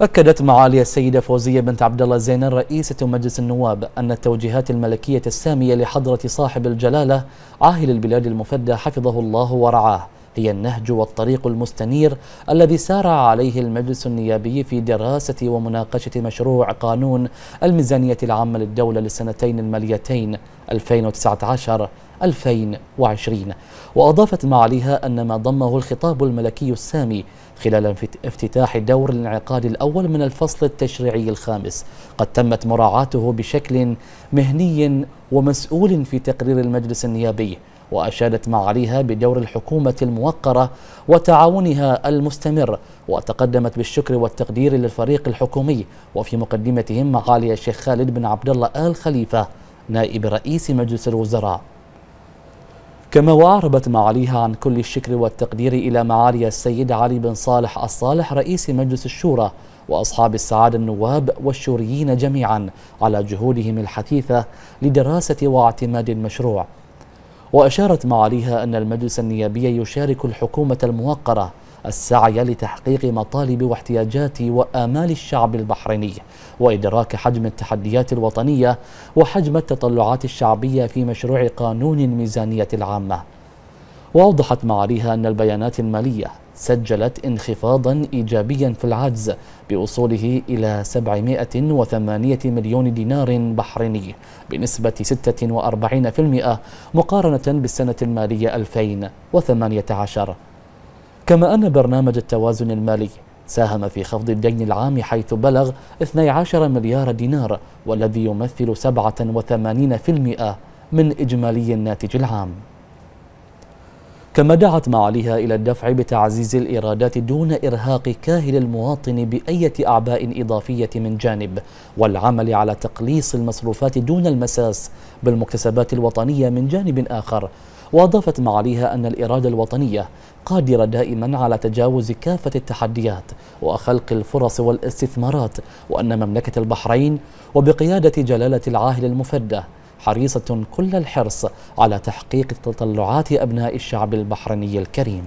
أكدت معالي السيدة فوزية بنت عبد الله الزينان رئيسة مجلس النواب أن التوجيهات الملكية السامية لحضرة صاحب الجلالة عاهل البلاد المفدى حفظه الله ورعاه هي النهج والطريق المستنير الذي سارع عليه المجلس النيابي في دراسة ومناقشة مشروع قانون الميزانية العامة للدولة للسنتين الماليتين 2019 2020 وأضافت معاليها أن ما ضمه الخطاب الملكي السامي خلال افتتاح دور الانعقاد الأول من الفصل التشريعي الخامس قد تمت مراعاته بشكل مهني ومسؤول في تقرير المجلس النيابي وأشادت معاليها بدور الحكومة الموقرة وتعاونها المستمر وتقدمت بالشكر والتقدير للفريق الحكومي وفي مقدمتهم معالي الشيخ خالد بن عبد الله آل خليفة نائب رئيس مجلس الوزراء كما وعربت معاليها عن كل الشكر والتقدير إلى معالي السيد علي بن صالح الصالح رئيس مجلس الشورى وأصحاب السعادة النواب والشوريين جميعا على جهودهم الحثيثة لدراسة واعتماد المشروع وأشارت معاليها أن المجلس النيابي يشارك الحكومة الموقرة السعي لتحقيق مطالب واحتياجات وآمال الشعب البحريني وإدراك حجم التحديات الوطنية وحجم التطلعات الشعبية في مشروع قانون الميزانية العامة وأوضحت معاليها أن البيانات المالية سجلت انخفاضا إيجابيا في العجز بوصوله إلى 708 مليون دينار بحريني بنسبة 46% مقارنة بالسنة المالية 2018 كما أن برنامج التوازن المالي ساهم في خفض الدين العام حيث بلغ 12 مليار دينار والذي يمثل 87% من إجمالي الناتج العام كما دعت معاليها إلى الدفع بتعزيز الإيرادات دون إرهاق كاهل المواطن بأية أعباء إضافية من جانب والعمل على تقليص المصروفات دون المساس بالمكتسبات الوطنية من جانب آخر وأضافت معاليها أن الإرادة الوطنية قادرة دائما على تجاوز كافة التحديات وخلق الفرص والاستثمارات وأن مملكة البحرين وبقيادة جلالة العاهل المفدى حريصة كل الحرص على تحقيق تطلعات أبناء الشعب البحريني الكريم